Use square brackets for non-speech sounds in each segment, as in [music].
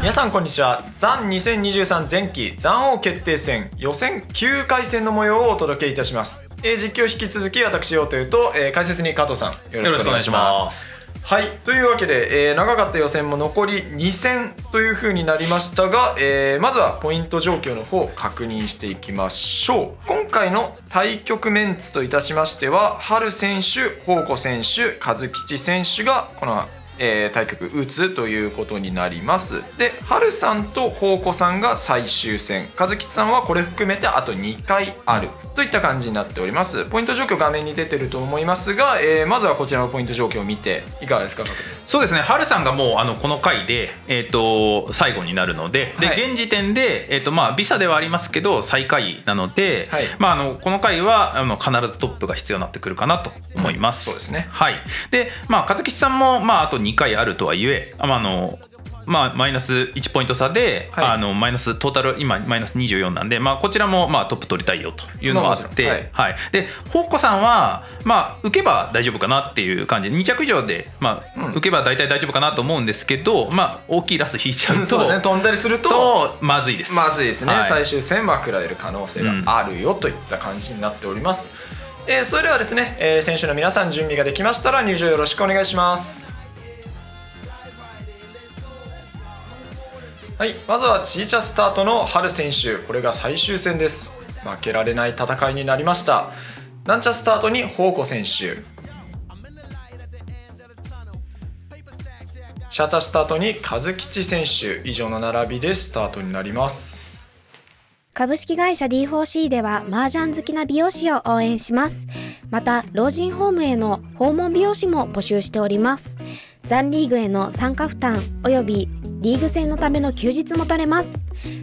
皆さんこんにちは「ザン2023前期残王決定戦予選9回戦の模様をお届けいたします、えー、実況引き続き私をというと、えー、解説に加藤さんよろしくお願いしますはいというわけで、えー、長かった予選も残り2戦というふうになりましたが、えー、まずはポイント状況の方確認していきましょう今回の対局メンツといたしましては春選手宝子選手和吉選手がこのえー、対局打つということになりますで春さんと宝子さんが最終戦和吉さんはこれ含めてあと2回あるといった感じになっておりますポイント状況画面に出てると思いますが、えー、まずはこちらのポイント状況を見ていかがですかそうですねハルさんがもうあのこの回で、えーと、最後になるのでで、はい、現時点で、えーとまあ、ビサではありますけど最下位なので、はい、まあ、あのこの回はあの必ずトップが必要になってくるかなと思います。うん、そうですね、はい、で、まあ、和吉さんも、まあ、あと2回あるとはいえ、まあ、あのまあ、マイナス1ポイント差で、はい、あのマイナストータル今マイナス24なんで、まあ、こちらもまあトップ取りたいよというのもあって、はいはい、でほうこさんは、まあ、受けば大丈夫かなっていう感じで2着以上で、まあ、受けば大体大丈夫かなと思うんですけど、まあ、大きいラス引いちゃうと [laughs] そうです、ね、飛んだりするとまずいですまずいですね、はい、最終戦は食らえる可能性があるよといった感じになっております、うん、えー、それではですね、えー、選手の皆さん準備ができましたら入場よろしくお願いしますはい、まずはチーチャスタートの春選手これが最終戦です負けられない戦いになりましたナンチャスタートに宝庫選手シャチャスタートに和吉選手以上の並びでスタートになります株式会社 D4C では麻雀好きな美容師を応援しますまた老人ホームへの訪問美容師も募集しております残リーグへの参加負担及びリーグ戦のための休日も取れます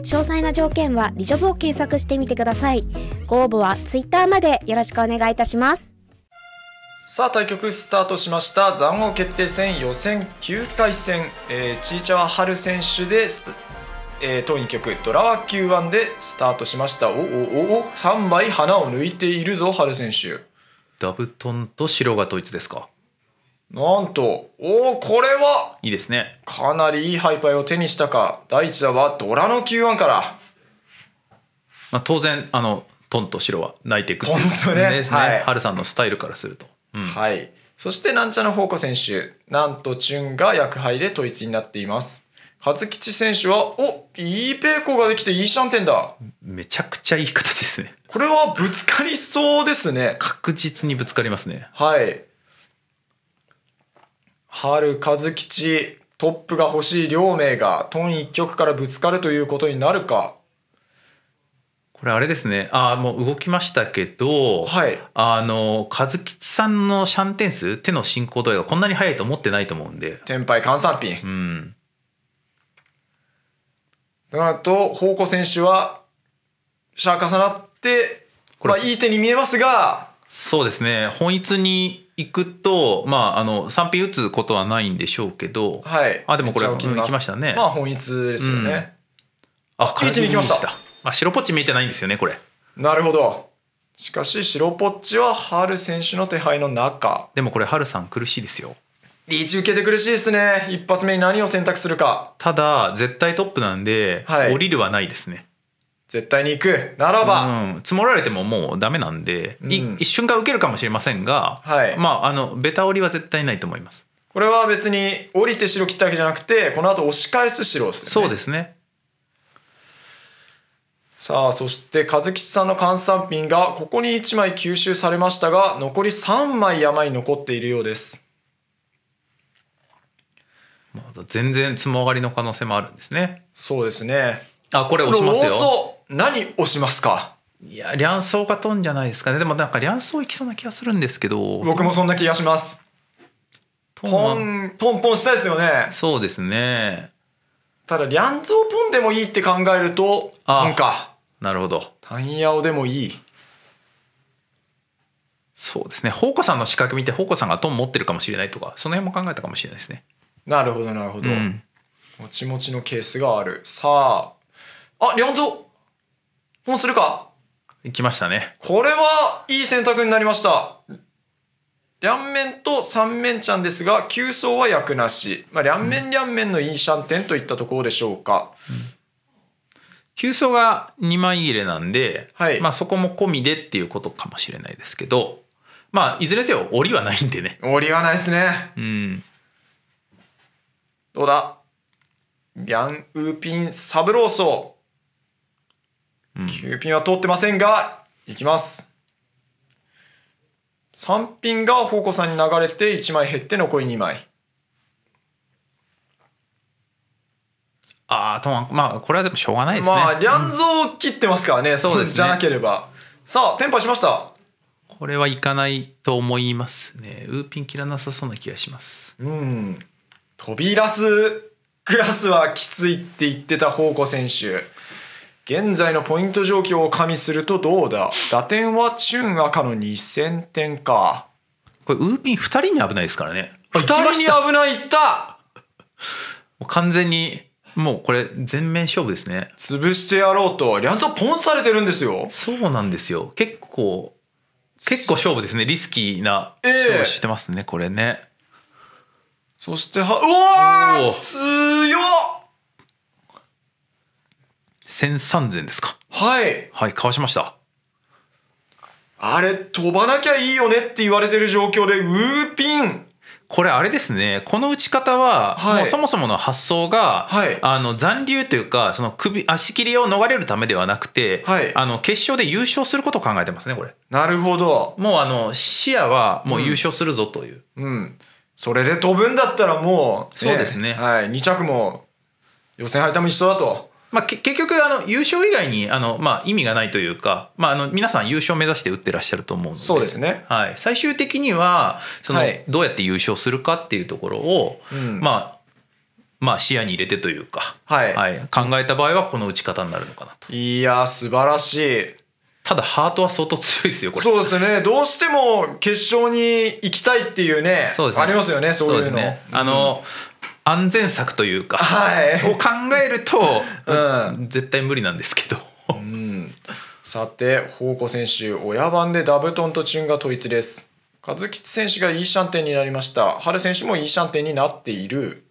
詳細な条件はリジョブを検索してみてくださいご応募はツイッターまでよろしくお願いいたしますさあ対局スタートしました残王決定戦予選9回戦、えー、チーチャワハル選手でえー、当院局ドラは Q1 でスタートしましたおおおお3枚花を抜いているぞ春選手ダブトンと白が統一ですかなんとおおこれはいいですねかなりいいハイパイを手にしたか第1打はドラの Q1 から、まあ、当然あのトンと白は泣いていくっていうねですね、はい、さんのスタイルからすると、うん、はいそしてなんちゃの宝庫選手なんとチュンが役杯で統一になっています勝吉選手はおいいペーコーができていいシャンテンだめちゃくちゃいい形ですねこれはぶつかりそうですね確実にぶつかりますねはい春和吉トップが欲しい両名がトン一局からぶつかるということになるかこれあれですねああもう動きましたけど、はい、あの和吉さんのシャンテン数手の進行度合いがこんなに速いと思ってないと思うんで天敗換算品うんとなると宝庫選手は飛車重なってこれ、まあ、いい手に見えますがそうですね本一に行くと、まあ、あの賛否打つことはないんでしょうけど、はい、あでもこれ行きましたねまあ本一ですよね、うん、あピーチに行きましたあ白ポッチ見えてないんですよねこれなるほどしかし白ポッチは春選手の手配の中でもこれ春さん苦しいですよリーチ受けて苦しいですね一発目に何を選択するかただ絶対トップなんで、はい、降りるはないですね絶対に行くならば、うん、積もられてももうダメなんで、うん、一瞬が受けるかもしれませんが、はい、まああのベタ折りは絶対ないと思いますこれは別に降りて白切ったわけじゃなくてこの後押し返す白ですねそうですねさあそして和吉さんの換算品がここに1枚吸収されましたが残り3枚山に残っているようですまだ全然積も上がりの可能性もあるんですねそうですねあこれ押しますよ何をしますかいやソ層が飛んじゃないですかねでもなんかソ層いきそうな気がするんですけど僕もそんな気がしますポンポンポンしたいですよねそうですねただゾーポンでもいいって考えるとポンかなるほど単ヤオでもいいそうですね宝庫さんの資格見て宝庫さんがトン持ってるかもしれないとかその辺も考えたかもしれないですねなるほどなるほど、うん、もちもちのケースがあるさああ両層もうするか来ましたねこれはいい選択になりました両面と三面ちゃんですが急走は役なし、まあ、両面両面のいいシャンテンといったところでしょうか、急、層走、が2枚入れなんで、はい、まあ、そこも込みでっていうことかもしれないですけどまあいずれせよ折りはないんでね折りはないですねうんどうだリャンウーピンサブローソー9ピンは通ってませんが、いきます。3ピンが宝庫さんに流れて1枚減って残り2枚。ああ、とま、まあ、これはでもしょうがないですね。まあ、リャンゾを切ってますからね、うん、そうです、ね、じゃなければ。さあ、テンパしました。これはいかないと思いますね。ウーピン切らなさそうな気がします。うん。飛び出すクラスはきついって言ってた宝庫選手。現在のポイント状況を加味するとどうだ打点はチュン赤の2000点かこれウーピン2人に危ないですからね2人に危ないいったもう完全にもうこれ全面勝負ですね潰してやろうとリャンポンされてるんですよそうなんですよ結構結構勝負ですねリスキーな勝負してますね、えー、これねそしてはうわ強っ千三千ですか。はい。はい、かわしました。あれ、飛ばなきゃいいよねって言われてる状況で、ウーピン。これあれですねこの打ち方は、はい、もうそもそもの発想が、はい、あの残留というかその首足切りを逃れるためではなくて、はい、あの決勝で優勝することを考えてますねこれ。なるほど。もうあの視野はもう優勝するぞという。うん、うん、それで飛ぶんだったらもう、そうですね、はい、2着も予選敗退も一緒だと。まあ、結局あの優勝以外にあの、まあ、意味がないというか、まあ、あの皆さん優勝目指して打ってらっしゃると思うのでそうですね、はい、最終的にはその、はい、どうやって優勝するかっていうところを、うん、まあまあ、視野に入れてというか、はい、はい、考えた場合はこの打ち方になるのかなと。いや素晴らしいただハートは相当強いですよそうですねどうしても決勝に行きたいっていうね、ね、ありますよねそういうの、ね、あの、うん安全策というか、はい、を考えると、うん、絶対無理なんですけど。うん、さて宝庫選手親番でダブトンとチュンが統一です。和吉選手がイーシャンテンになりました。春選手もイーシャンテンになっている。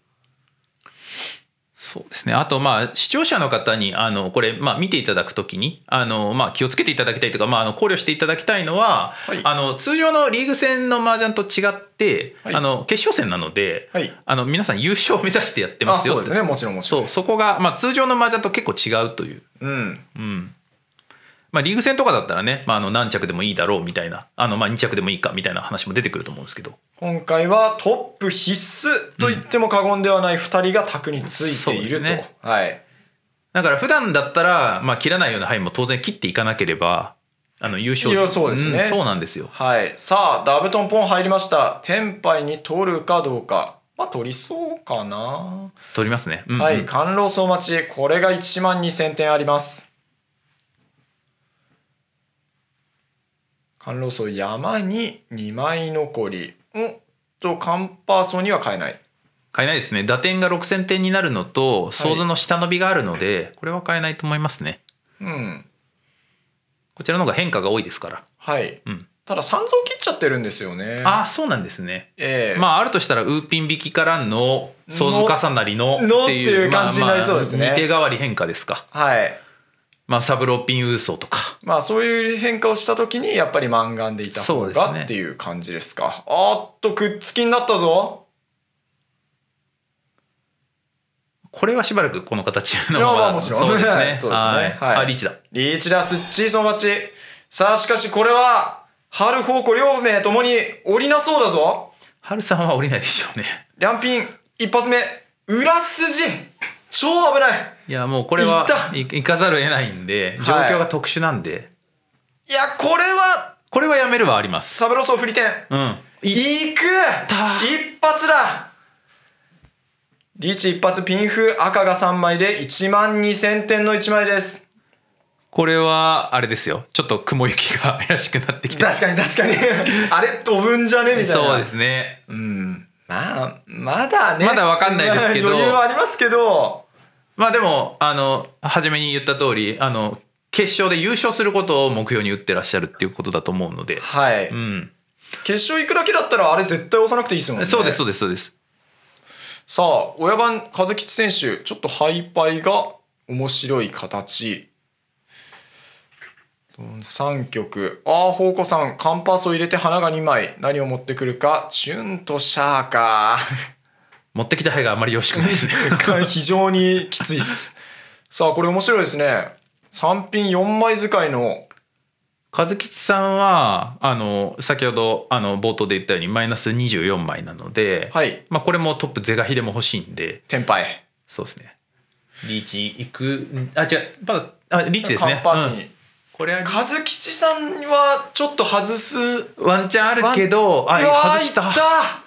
そうですねあとまあ視聴者の方にあのこれまあ見ていただくときにあのまあ気をつけていただきたいとかまああの考慮していただきたいのは、はい、あの通常のリーグ戦の麻雀と違って、はい、あの決勝戦なので、はい、あの皆さん優勝を目指してやってますよそうですねもちろんもちろんそこがまあ通常の麻雀と結構違うという。うん、うんまあ、リーグ戦とかだったらね、まあ、あの何着でもいいだろうみたいなあのまあ2着でもいいかみたいな話も出てくると思うんですけど今回はトップ必須と言っても過言ではない2人が卓についていると、うんね、はいだから普段だったら、まあ、切らないような範囲も当然切っていかなければあの優勝いやそうですね、うん、そうなんですよはいさあダブトンポン入りました天杯に取るかどうかまあ取りそうかな取りますね、うんうん、はい関老総待ちこれが1万2000点あります甘露草山に2枚残りうんとカンパー層には買えない買えないですね打点が6000点になるのと想像の下伸びがあるので、はい、これは買えないと思いますねうんこちらの方が変化が多いですからはい、うん、ただ三蔵切っちゃってるんですよねあそうなんですねええー、まああるとしたらウーピン引きからの想像重なりののっていう感じになりそうですね、まあ、まあ、代わり変化ですかはいまあ、サブローピンソーとかまあそういう変化をした時にやっぱり満願でいた方が、っていう感じですかあっとくっつきになったぞこれはしばらくこの形のまままあもちろんそうですね [laughs] すねはい、あリーチだリーチだすっちーそのちさあしかしこれは春方向両名ともに降りなそうだぞ春さんは降りないでしょうねンピン一発目裏筋超危ないいやもうこれはい行かざるを得ないんで状況が特殊なんで、はい、いやこれはこれはやめるはありますサブロソー振り点うん行く一発だリーチ一発ピンフ赤が3枚で1万2000点の1枚ですこれはあれですよちょっと雲行きが怪しくなってきて確かに確かに [laughs] あれ飛ぶんじゃねみたいなそうですねうんまあまだねまだ分かんないですけど [laughs] 余裕はありますけどまあでもあの初めに言った通りあの決勝で優勝することを目標に打ってらっしゃるっていうことだと思うので、はいうん、決勝行くだけだったらあれ絶対押さなくていいですもんねそうですそうですそうですさあ親番和吉選手ちょっとハイパイが面白い形3曲ああ宝こさんカンパスを入れて花が2枚何を持ってくるかチュンとシャーか持ってきた牌があまりよろしくないですね [laughs] 非常にきついですさあこれ面白いですね3品4枚使いの和吉さんはあの先ほどあの冒頭で言ったようにマイナス24枚なので、はいまあ、これもトップ是が非でも欲しいんで天敗そうですねリーチいくあ違うまだあリーチですねカンパうん、これは和吉さんはちょっと外すワンチャンあるけどあ外したいった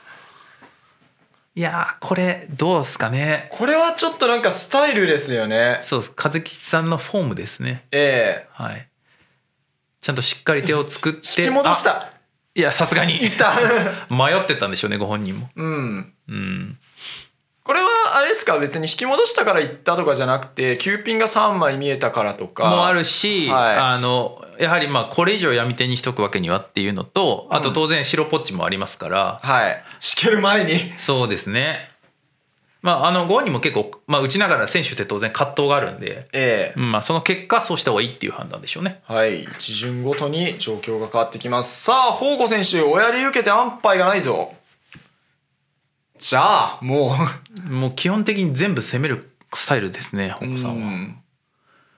いやこれどうすかねこれはちょっとなんかスタイルですよねそう和吉さんのフォームですねええー、はいちゃんとしっかり手を作って引き戻したいやさすがに [laughs] 迷ってたんでしょうねご本人もうん、うん、これはあれですか別に引き戻したから行ったとかじゃなくて9ピンが3枚見えたからとかもあるし、はい、あのやはりまあこれ以上闇手にしとくわけにはっていうのと、あと当然白ポッチもありますから、はいしける前にそうですねまああの5にも結構、まあ、打ちながら選手って当然葛藤があるんで、ええまあ、その結果そうした方がいいっていう判断でしょうねはい一巡ごとに状況が変わってきますさあ宝吾選手親り受けて安牌がないぞじゃあもうもう基本的に全部攻めるスタイルですね本郷さんは。うん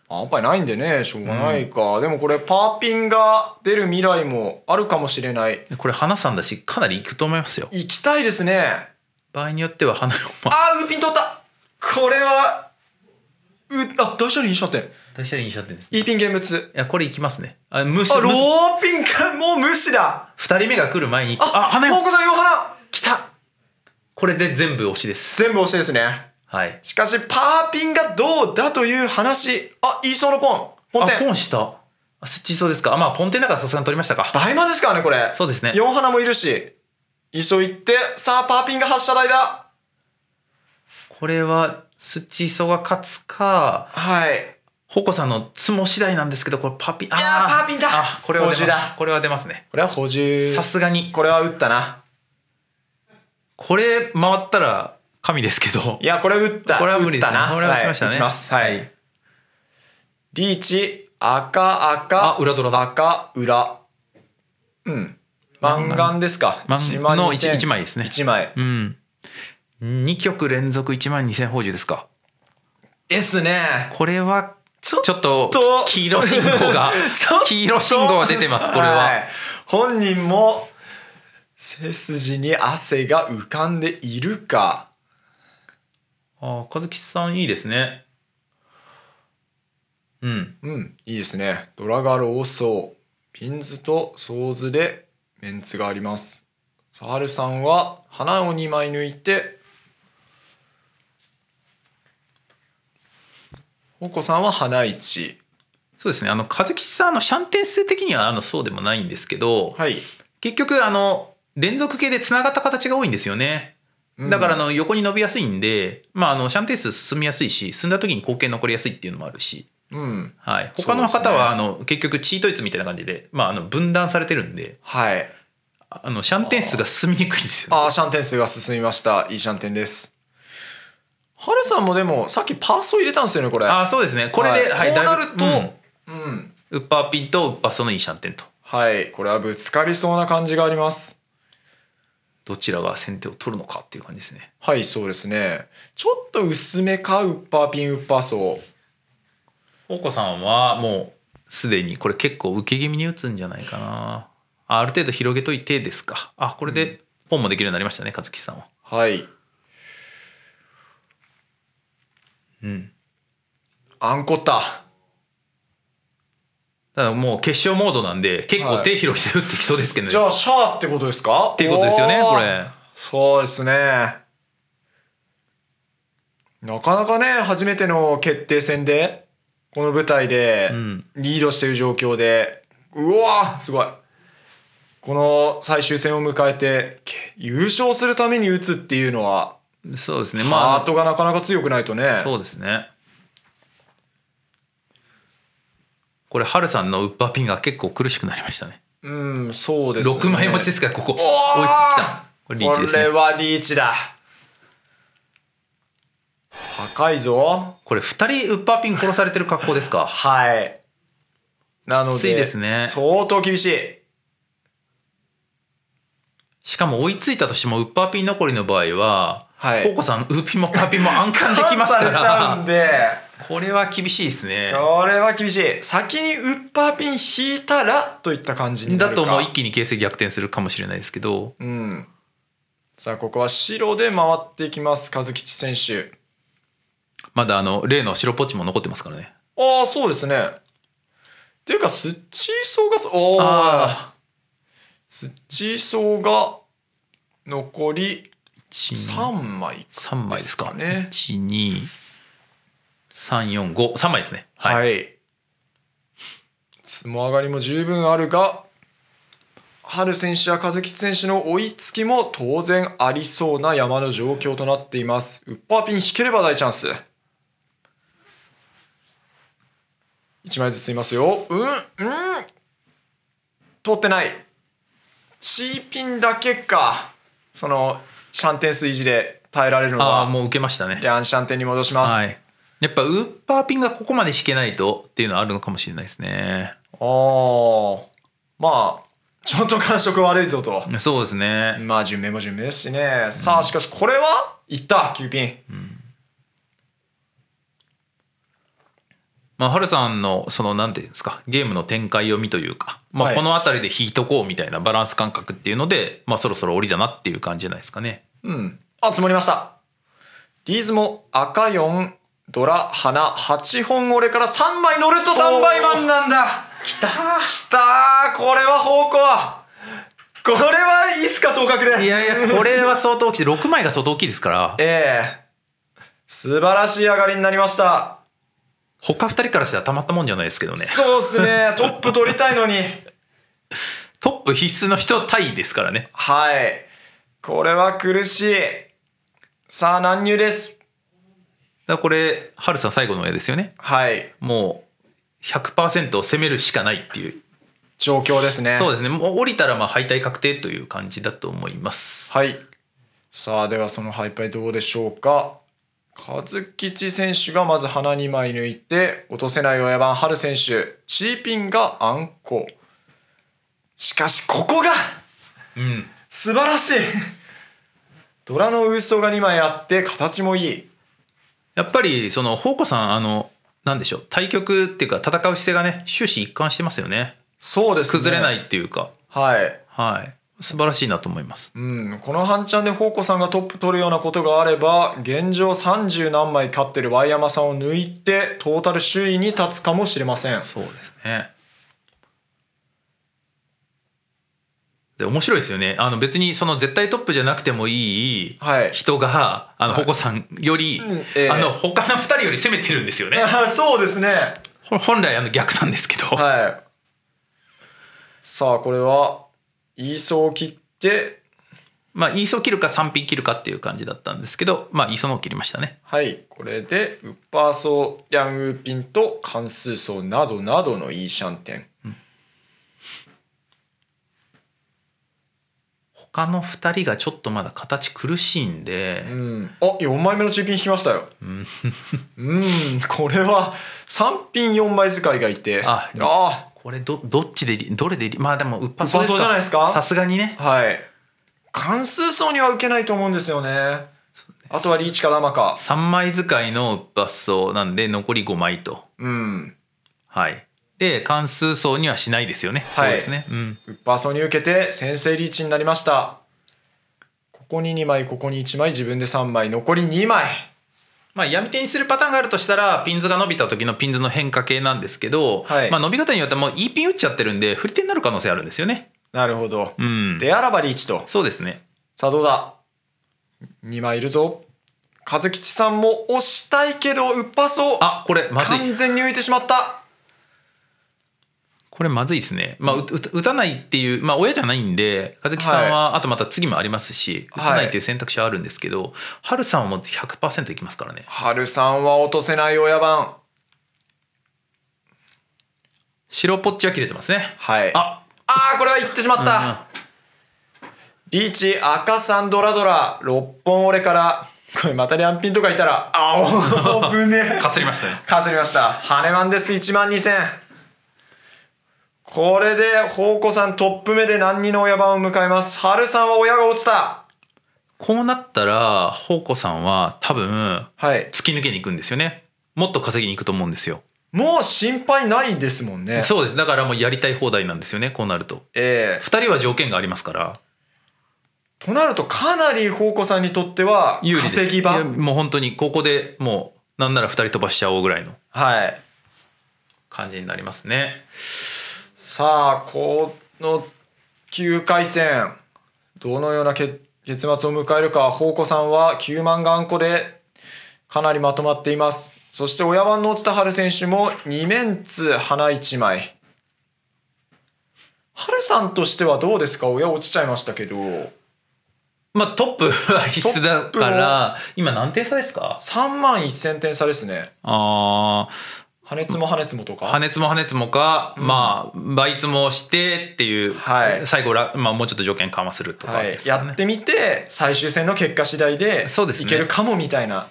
あんぱいないんでねしょうがないか、うん、でもこれパーピンが出る未来もあるかもしれないこれ花さんだしかなりいくと思いますよ行きたいですね場合によっては花よあーウーピン取ったこれはうあ大車輪飲車店大車輪飲車店ですねいピン現物いやこれいきますねあ無視あローピンかもう無視だ2人目が来る前にああ花よ香さんよ花来たこれで全部推しです。全部推しですね。はい。しかし、パーピンがどうだという話。あ、イーソーのポン。ポンテン。あ、ポンした。あ、スッチそうですか。まあ、ポンテンだからさすがに取りましたか。大魔ですからね、これ。そうですね。4花もいるし。イーソー行って、さあ、パーピンが発射台だ。これは、スッチーソが勝つか。はい。ホコさんのツモ次第なんですけど、これパピン、ああ、パーピンだ。あ、これは補充だ。これは出ますね。これは補充。さすがに。これは打ったな。これ回ったら神ですけどいやこれ打ったこれは無理ですねこれは打ちましたね、はい、打ちますはいリーチ赤赤あ裏ドラだ赤裏うん満願ですか1万の 1, 1枚ですね1枚うん2曲連続1万2000宝珠ですかですねこれはちょっと黄色信号が [laughs] 黄色信号が出てますこれは、はい、本人も背筋に汗が浮かんでいるかああ和樹さんいいですねうんうんいいですねドラガローソーピンズとソーズでメンツがありますサールさんは花を2枚抜いてほこさんは花1そうですねあの和樹さんのシャンテン数的にはあのそうでもないんですけど、はい、結局あの連続系で繋がった形が多いんですよね。だからあの横に伸びやすいんで、まあ、あのシャンテー数進みやすいし進んだ時に後傾残りやすいっていうのもあるし、うんはい、他の方はあの、結局チートイツみたいな感じで、まあ、あの分断されてるんで、はい、あのシャンテン数が進みにくいですよ、ね、ああシャンテン数が進みましたいいシャンテンです。はるさんもでもさっきパースを入れたんですよねこれ。あそうですねこれで、はい、はい、こうなると、うん、うん、ウッパーピンとウッパーソのいいシャンテンと。はいこれはぶつかりそうな感じがあります。どちらが先手を取るのかっていう感じですね。はい、そうですね。ちょっと薄めか、ウッパーピンウッパー層。お子さんはもうすでにこれ結構受け気味に打つんじゃないかな。ある程度広げといてですか。あ、これでポンもできるようになりましたね、和樹さんは。はい。うん。あんこった。ただもう決勝モードなんで結構手広げて打ってきそうですけどね、じゃあシャーってことですかっていうことですよねこれそうですねなかなかね初めての決定戦でこの舞台でリードしている状況で、うん、うわすごいこの最終戦を迎えて優勝するために打つっていうのはそうですねまあハートがなかなか強くないとねそうですねこれハルさんのウッパーピンが結構苦しくなりましたねうんそうですね6枚持ちですからここおいこれリーチです、ね、これはリーチだ高いぞこれ2人ウッパーピン殺されてる格好ですかはいなので、すね、相当厳しいしかも追いついたとしてもウッパーピン残りの場合は、はい、コウコさんウッピンもパーピンも暗冠できますから [laughs] されちゃうんでこれは厳しいですねこれは厳しい先にウッパーピン引いたらといった感じにだともう一気に形勢逆転するかもしれないですけどうんさあここは白で回っていきます和吉選手まだあの例の白ポチも残ってますからねああそうですねっていうかスッチーソーがおあスッチーソーが残り3枚、ね、3枚ですかね1 2 3453枚ですねはい、はい、相撲上がりも十分あるが春選手や和吉選手の追いつきも当然ありそうな山の状況となっていますウッパーピン引ければ大チャンス1枚ずついますようんうん通ってないチーピンだけかそのシャンテン数維持で耐えられるのはあもう受けましたねでアンシャンテンに戻します、はいやっぱウーパーピンがここまで引けないとっていうのはあるのかもしれないですね。ああ、まあ、ちょっと感触悪いぞと。そうですね。まあ、順目も順目ですしね。さあ、しかしこれはいった、9ピン。うんまあ、ハルさんのその何ていうんですかゲームの展開読みというか、まあ、この辺りで引いとこうみたいなバランス感覚っていうので、まあ、そろそろ折りだなっていう感じじゃないですかね。うん、あ積もりましたリーズも赤4ドラ花8本俺から3枚乗ると3倍ンなんだきた来たこれは方向これはいいっすか当格でいやいやこれは相当大きい6枚が相当大きいですから [laughs] ええー、素晴らしい上がりになりました他2人からしたらたまったもんじゃないですけどねそうっすね [laughs] トップ取りたいのにトップ必須の人タイですからねはいこれは苦しいさあ難入ですだこれハルさん最後の絵ですよねはいもう100%攻めるしかないっていう状況ですねそうですねもう降りたらまあ敗退確定という感じだと思いますはいさあではその敗退どうでしょうか和吉選手がまず鼻2枚抜いて落とせない親番春選手チーピンがあんこしかしここが、うん、素晴らしいドラのウーソが2枚あって形もいいやっぱりその宝庫さんあの何でしょう対局っていうか戦う姿勢がね終始一貫してますよねそうです、ね、崩れないっていうかはいはい素晴らしいなと思います、うん、この半チャンで宝庫さんがトップ取るようなことがあれば現状30何枚勝ってるワイヤマさんを抜いてトータル首位に立つかもしれませんそうですねで面白いですよねあの別にその絶対トップじゃなくてもいい人が、はい、あのほこさんより、はいうんえー、あの他の2人より攻めてるんですよね。そうですね本来あの逆なんですけど、はい、さあこれは言いそう切ってまあイーソー切るか3品切るかっていう感じだったんですけどまあイーソーのを切りましたねはいこれでウッパーソーリャンウーピンと関数ソ層などなどのイーシャンテン他の2人がちょっとまだ形苦しいんで、うん、あ4枚目の中ピン引きましたようんこれは3品4枚使いがいてああこれどどっちでどれでまあでもうっぱそうじゃないですかさすがにねはい関数層には受けないと思うんですよねあとはリーチか生か3枚使いのうっなんで残り5枚とうんはいで関数層にはしないですよね、はい、そうですね、うん、ウッパー層に受けて先制リーチになりましたここに2枚ここに1枚自分で3枚残り2枚まあ、闇手にするパターンがあるとしたらピンズが伸びた時のピンズの変化系なんですけど、はい、まあ、伸び方によってもう E ピン打っちゃってるんで振り手になる可能性あるんですよねなるほど、うん、であらばリーチとそうですねさあどうだ2枚いるぞ和吉さんも押したいけどうっぱそうあこれまずい完全に浮いてしまったこれまずいですね、まあ、打たないっていう、まあ、親じゃないんで和樹さんは、あとまた次もありますし、打たないっていう選択肢はあるんですけど、はい、春さんはもう100%いきますからね春さんは落とせない親番白ポッチは切れてますねはいああこれはいってしまった、うん、リーチ赤さんドラドラ6本俺からこれまたリャンピンとかいたらあおぶね [laughs] かすりましたねかすりました羽ねマンです1万2000これで宝庫さんトップ目で何人の親番を迎えまするさんは親が落ちたこうなったら宝庫さんは多分突き抜けに行くんですよね、もっと稼ぎに行くと思うんですよもう心配ないですもんねそうですだからもうやりたい放題なんですよねこうなるとええー、2人は条件がありますからとなるとかなり宝庫さんにとっては稼ぎ場もう本当にここでもうなんなら2人飛ばしちゃおうぐらいのはい感じになりますね。さあこの9回戦どのような結結末を迎えるか宝庫さんは9万頑固でかなりまとまっていますそして親番の落ちた春選手も2面ツ花1枚春さんとしてはどうですか親落ちちゃいましたけどまあトップは必須だから今何点差ですか3万1000点差ですねああ羽根つも羽根つもとか羽根つも羽根つもか、うん、まあ倍つもしてっていう、はい、最後、まあ、もうちょっと条件緩和するとか、ねはい、やってみて最終戦の結果次第でいけるかもみたいな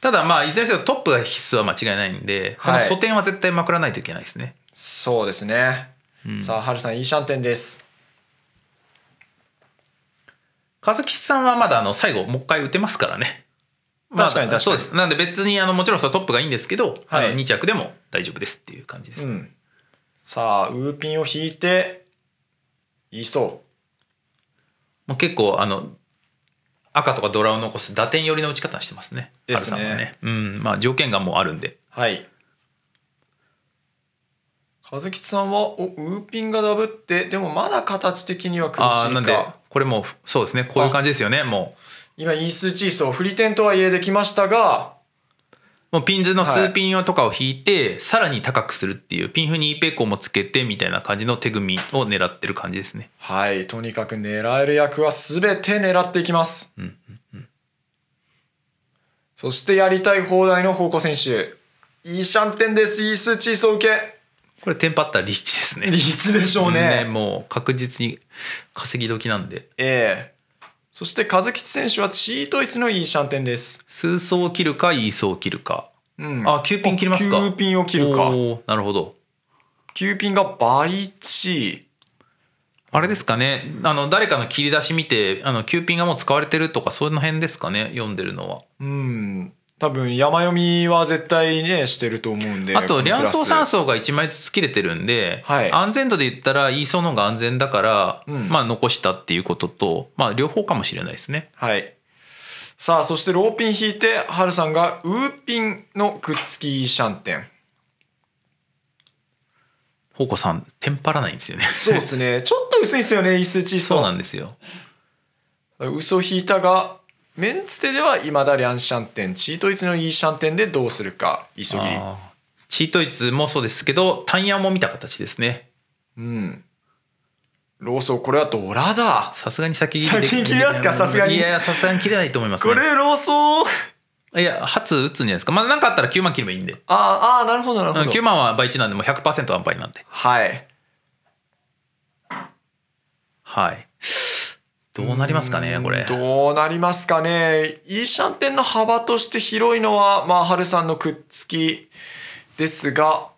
ただまあいずれにせよトップが必須は間違いないんで、はい、この素点は絶対まくらないといけないですねそうですね、うん、さあハルさんいいシャンテンです和樹さんはまだあの最後もう一回打てますからね確かに確かにそうですなんで別にあのもちろんそのトップがいいんですけど、はい、あの2着でも大丈夫ですっていう感じです、うん、さあウーピンを引いて言いそうもう結構あの赤とかドラを残す打点寄りの打ち方してますねですねねうんまあ条件がもうあるんではい和吉さんはおウーピンがダブってでもまだ形的には苦しいかあなんでこれもそうですねこういう感じですよねもう今イースチーソーフリテンとはいえできましたがもうピンズの数ピンとかを引いて、さらに高くするっていうピンフにイーペコもつけてみたいな感じの手組を狙ってる感じですねはいとにかく狙える役は全て狙っていきます、うんうん、そしてやりたい放題の方向選手いいシャンテンですイースチーソー受けこれテンパったリーチですねリーチでしょうね、ね、もう確実に稼ぎ時なんでええそして和吉選手はチートイツのいいシャンテンです。数層を切るか、イー層を切るか。うん。あ、9ピン切りますか。9ピンを切るか。なるほど。9ピンが倍チあれですかね、あの誰かの切り出し見て、あの9ピンがもう使われてるとか、その辺ですかね、読んでるのは。うん、多分山読みは絶対ねしてると思うんであと両層3層が1枚ずつ切れてるんで、はい、安全度で言ったら E 層の方が安全だから、うん、まあ残したっていうこととまあ両方かもしれないですねはいさあそしてローピン引いてハルさんがウーピンのくっつきシャンテン宝うさんテンパらないんですよねそうですねちょっと薄いですよね E 数小さそうなんですよ嘘引いたがメンツテではいまだリャンシャンテンチートイツのいいシャンテンでどうするか急ぎチートイツもそうですけどタンヤも見た形ですねうんローソーこれはドラださすがに先切り先に切りますかさすがにいやさすがに切れないと思います、ね、これローソーいや、初打つんじゃないですか。まあ、なんかあったら9万切ればいいんで。ああ、なるほど、なるほど。9万は倍1なんで、もう100%安倍なんで。はい。はい。どうなりますかねこれどうなりますかねイーシャンテンの幅として広いのはまあハルさんのくっつきですが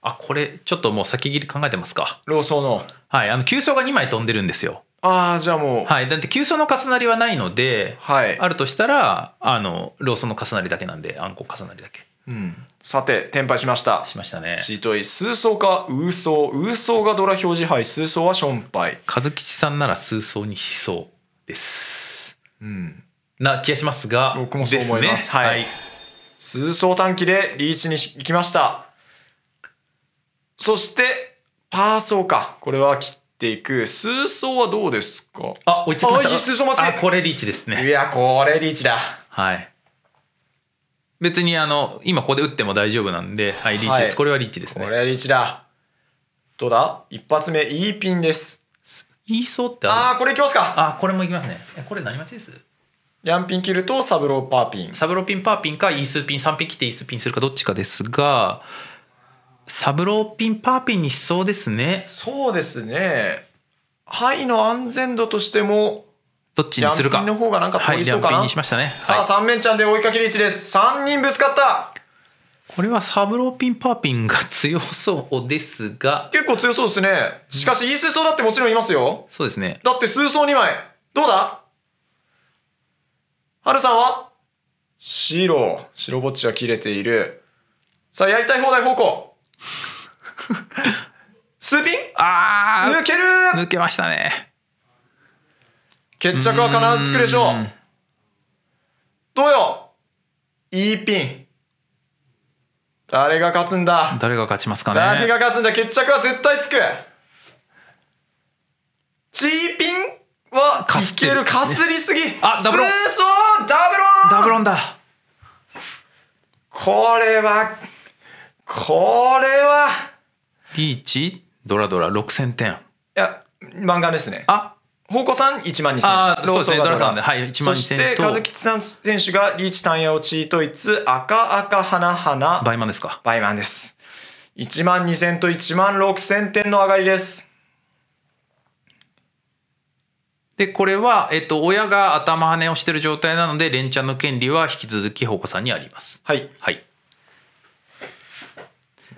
あこれちょっともう先切り考えてますかローソーのはいあの急走が2枚飛んでるんですよああじゃあもうはいだって急走の重なりはないので、はい、あるとしたらあのローソーの重なりだけなんで暗ん重なりだけうん、さて転廃しましたしましたねしとい数層かウソウソがドラ表示杯数層はションイ和吉さんなら数層にしそうですうんな気がしますが僕もそう思います、ね、はい、はい、数層短期でリーチに行きましたそしてパーソーかこれは切っていく数層はどうですかあおいつきましたあこれリーチですねいやこれリーチだはい別にあの今ここで打っても大丈夫なんではいリーチです、はいこれはリーチですねこれはリーチだどうだ一発目いいピンです言いそうってあああこれいきますかあこれもいきますねえこれ何待ちですヤンピン切るとサブローパーピンサブローピンパーピンかイースピン3ピンってイースピンするかどっちかですがサブローピンパーピンにしそうですねそうですねはい、の安全度としてもどっちにするか。の方がなんか通りそうかな。はい、しましたね。さあ、三、面ちゃんで追いかけ率です。三人ぶつかった。これはサブローピンパーピンが強そうですが結構強そうですねしかしいい数層だってもちろんいますよそうですねだって数層2枚どうだはるさんは白白ぼっちは切れているさあやりたい放題方向スー [laughs] ピンああ抜ける抜けましたね決着は必ずつくでしょう。うどうよいいピン。誰が勝つんだ誰が勝ちますかね誰が勝つんだ決着は絶対つくチーピンはかすけるかすりすぎあダブロンダブロンダブロンだこれはこれはリーチドラドラ6000点いや漫画ですねあ宝さん1万2000円あそうですねさんで、はい、1万2000円そして和吉さん選手がリーチタンヤオチートイツ赤赤花花倍満ですか倍満です1万2000と1万6000点の上がりですでこれは、えっと、親が頭跳ねをしてる状態なので連チャンの権利は引き続き方庫さんにありますはいはい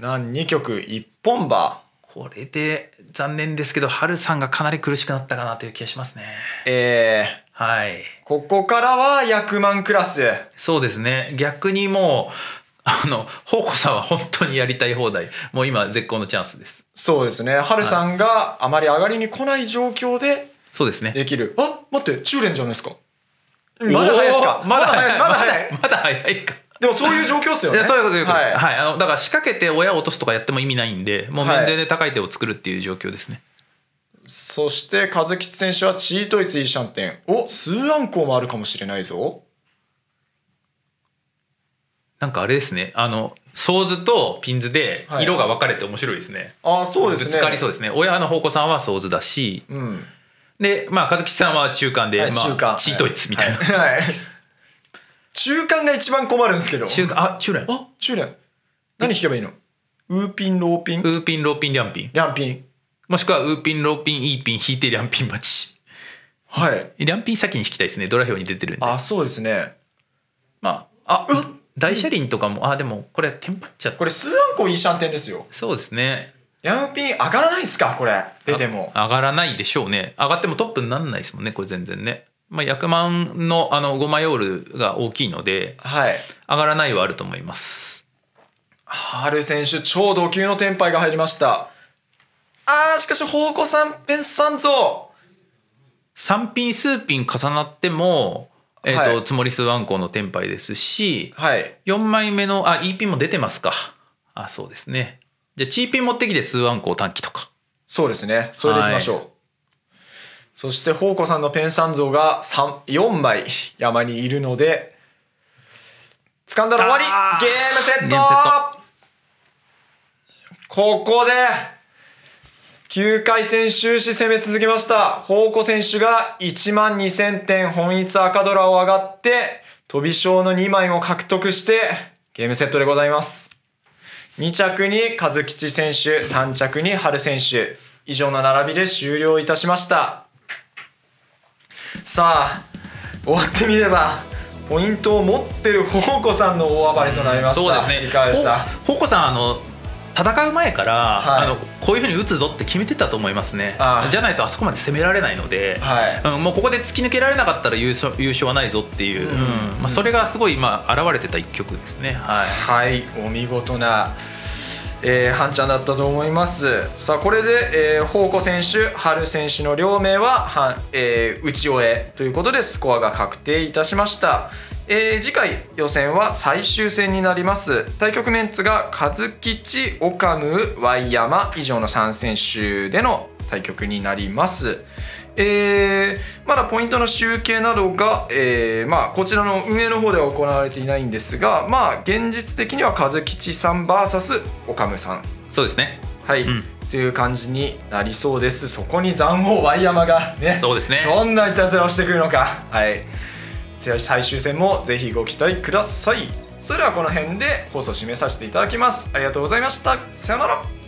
何2曲1本場。これで残念ですけど、ハルさんがかなり苦しくなったかなという気がしますね。ええー、はい。ここからは役満クラス。そうですね。逆にもう、あの、宝子さんは本当にやりたい放題。もう今絶好のチャンスです。そうですね。ハルさんがあまり上がりに来ない状況で、そうですね。できる。あ、待って、中連じゃないですか。まだ早いですか。まだ早い。まだ早い。[laughs] まだ早いか。でもそういう状況っすよね。そういうことです。はい、はい、あのだから仕掛けて親を落とすとかやっても意味ないんで、もう免税で高い手を作るっていう状況ですね。はい、そして和吉選手はチートイツイシャンテン、お数アンコウもあるかもしれないぞ。なんかあれですね、あのソーズとピンズで色が分かれて面白いですね。はい、あそうですね。ぶつかりそうですね。親の方向さんはソーズだし、うん、でまあ和吉さんは中間で、はい、まあチートイツみたいな。はい中間が一番困るんですけど。中間、あ、中連。あ、中連。何弾けばいいのウーピン、ローピン。ウーピン、ローピン、リャンピン。リャンピン。もしくは、ウーピン、ローピン、イーピン、引いてリャンピン待ち。はい。リャンピン先に弾きたいですね。ドラウに出てるんで。あ、そうですね。まあ、あ、う大車輪とかも、あ、でも、これ、テンパっちゃった。これ、ーアンコいいシャンテンですよ。そうですね。リャンピン上がらないですかこれ出ても上がらないでしょうね上がってもトップにならないですもんねこれ全然ねまあ、役満のあのゴマヨールが大きいので、はい、上がらないはあると思います春選手超ド級のテンパイが入りましたあーしかし方向三辺三像3品数品重なってもえーとはい、つもりすわんこの天敗ですし、はい、4枚目のあ EP も出てますかあそうですねじゃあチーピン持ってきて数ワンコ短期とかそうですねそれでいきましょう、はいそして宝庫さんのペン三像が4枚山にいるので掴んだら終わりゲームセットここで9回戦終始攻め続けました宝庫選手が1万2000点本一赤ドラを上がって飛び賞の2枚を獲得してゲームセットでございます2着に和吉選手3着に春選手以上の並びで終了いたしましたさあ終わってみればポイントを持ってる宝子さんの大暴れとなりましたそうですねいかがでした宝子さんあの戦う前から、はい、あのこういうふうに打つぞって決めてたと思いますね、はい、じゃないとあそこまで攻められないので、はい、もうここで突き抜けられなかったら優勝優勝はないぞっていう、うん、まあ、それがすごい今現れてた一曲ですねはい、はい、お見事なえー、ハンチャンだったと思いますさあこれで、えー、宝庫選手春選手の両名ははえー、打ち終えということでスコアが確定いたしました、えー、次回予選は最終戦になります対局メンツが和吉岡ムワイヤマ以上の3選手での対局になりますえー、まだポイントの集計などが、えー、まあ、こちらの運営の方では行われていないんですが、まあ、現実的には和吉さん VS 岡村さんそうですねはい、うん、という感じになりそうですそこに残王ワイヤマがねそうですねどんないたずらをしてくるのかはい最終戦もぜひご期待くださいそれではこの辺で放送を締めさせていただきますありがとうございましたさようなら